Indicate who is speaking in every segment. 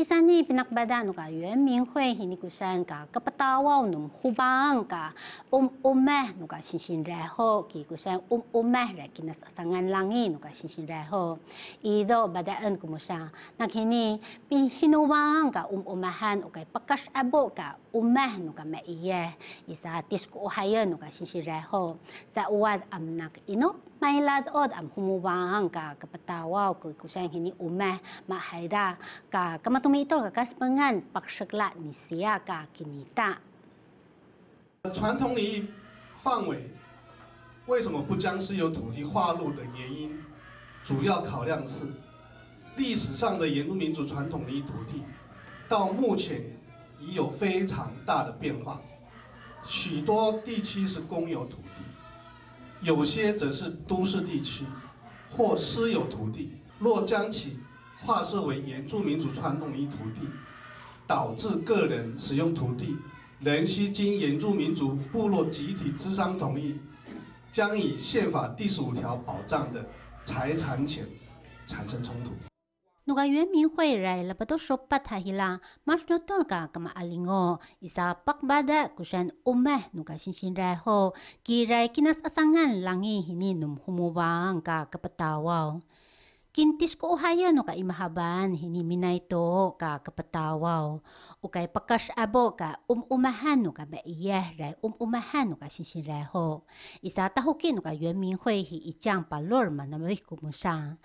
Speaker 1: 伊山尼比那巴达诺噶圆明会伊尼古山噶格巴达瓦诺胡邦噶乌乌麦诺噶星星然后伊古山乌乌麦来给那上岸浪伊诺噶星星然后伊都巴达恩古木山那肯尼比希努邦噶乌乌麦汉诺噶巴卡什阿布噶乌麦诺噶麦伊耶伊啥迪斯古海尔诺噶星星然后在乌阿姆那个伊诺。拉奥姆尼马海达米斯安什拉尼亚吉尼达。
Speaker 2: 传统利益范围为什么不将私有土地划入的原因，主要考量是历史上的原住民族传统利益土地，到目前已有非常大的变化，许多地区是公有土地。有些则是都市地区，或私有土地。若将其划设为原住民族传统一土地，导致个人使用土地仍需经原住民族部落集体之商同意，将与宪法第十五条保障的财产权产生冲突。
Speaker 1: nuga yuan min hui rai la pato shop pat ha hila mars no ton ka kama alingo isa pakbada bada kushan umme nuga shin shin rai ho ki rai kinas asangan langi hini num humuwang ka kapatawaw kintis ko uhaya no ka imahaban hiniminay to ka kapatawaw o kay pakas abo ka umumahan no ka maiyah rai umumahan no ka sinsinraho isa tahukin no ka yuan min hui hi ichang palor manamay kumusang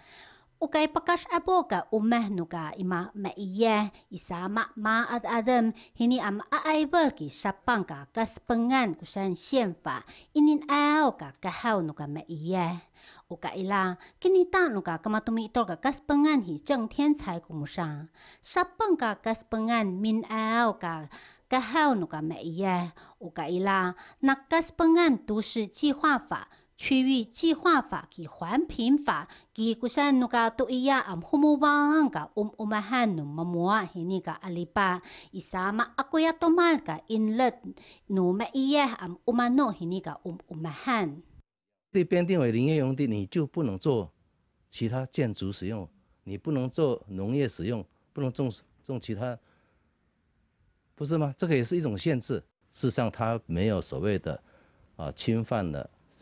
Speaker 1: ukai pakash apo ka umah nuka ima ma iya isama ma ad adam hini am ai ki sapang ka kas pengan kusan sienfa inin ao ka kahau nuka ma iya uka ila kini ta nuka kamatumi itor ka kas pengan hi jeng tian cai ku musa sapang ka kas pengan min ao ka kahau nuka ma iya uka ila nakas pengan tu shi ji hua fa 区域计划法、及环评法、给各些那个都一样，按项目方个、按、我们喊农某某，是那个阿里巴伊啥么阿贵亚托马个，因勒，侬咩伊呀，按我们诺，是那个按我们喊。
Speaker 2: 被编定为林业用地，你就不能做其他建筑使用，你不能做农业使用，不能种种其他，不是吗？这个也是一种限制。事实上，它没有所谓的啊侵犯了。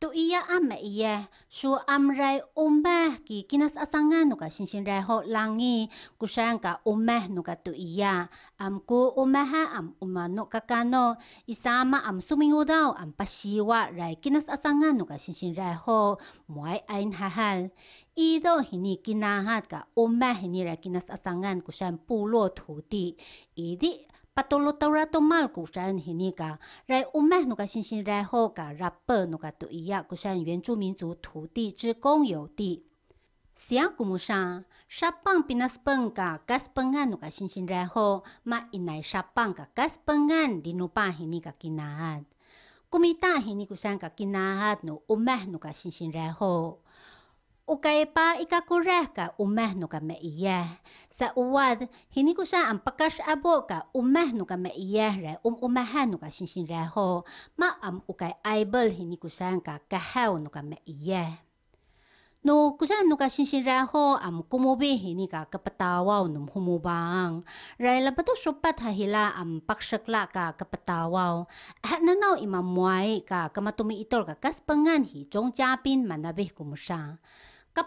Speaker 1: 托伊亚阿麦伊亚，所阿麦欧马基，基纳斯阿桑干诺卡辛辛雷霍朗尼，古沙恩卡欧马诺卡托伊亚，阿库欧马哈阿姆乌马诺卡卡诺，伊萨阿马阿姆苏米乌道阿姆帕西瓦，赖基纳斯阿桑干诺卡辛辛雷霍，莫埃埃哈尔，伊罗尼基娜哈卡欧马尼基赖基纳斯阿桑干古沙恩部落土地，伊迪。巴多洛多拉多马尔古山是那个，在乌马诺卡辛辛那霍卡拉贝诺卡多伊亚古山原住民族土地之公有地。西洋古木山、沙邦比纳斯本卡、加斯本安诺卡辛辛那霍，马伊内沙邦卡加斯本安里诺巴是那个吉娜特，古米塔是那个古山卡吉娜特诺乌马诺卡辛辛那霍。uka epa ika kureka umehnu ka me iye. Sa uwad, hini ku saan pakas aboka umehnu ka me iye re um umehenu ka sinsin reho, ma am uka aibel hini ku saan ka kaheu nu ka me iye. No kusan nuka sinsin reho am kumubi hini ka kapatawaw num humubang. Ray labato sopat hahila am paksakla ka kapatawaw. At nanaw imamuay ka kamatumi itol ka kaspangan hi chong japin manabih kumusang. 他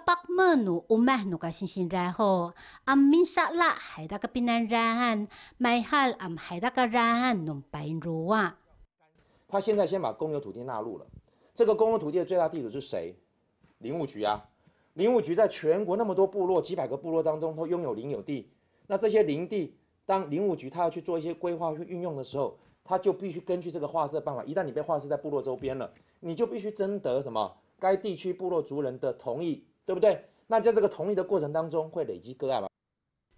Speaker 1: 现在先把公
Speaker 2: 有土地纳入了。这个公有土地的最大地主是谁？林务局啊！林务局在全国那么多部落、几百个部落当中都拥有林有地。那这些林地，当林务局他要去做一些规划、去运用的时候，他就必须根据这个划设办法。一旦你被划设在部落周边了，你就必须征得什么该地区部落族人的同意。对不对？
Speaker 1: 那在这个同意的过程当中，会累积个案吗？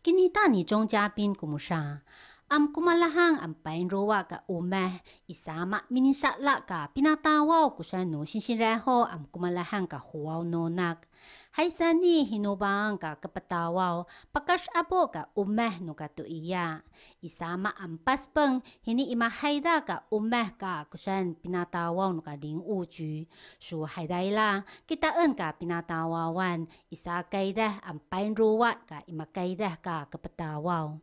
Speaker 1: 给你大你中嘉宾顾慕莎。Am kumalahang am pain rowa ka umah isama minisatla ka pinatawa ko sa no sinsin reho am kumalahang ka huaw no nak. Hay sa ni hinubang ka kapatawa pakas abo ka umah no ka iya. Isama am paspeng hini imahayda ka umah ka kusan pinatawa no ka ding uju. So hayday la kita en ka pinatawa wan isa kaydah am pain rowa ka imakaydah ka kapatawa.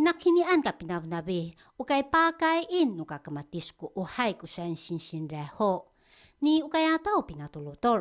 Speaker 1: inakinian ka pinawnabi, ukay pakain no kakamatis ko uhay ko sa sinsinreho. Ni ukayataw pinatulotor.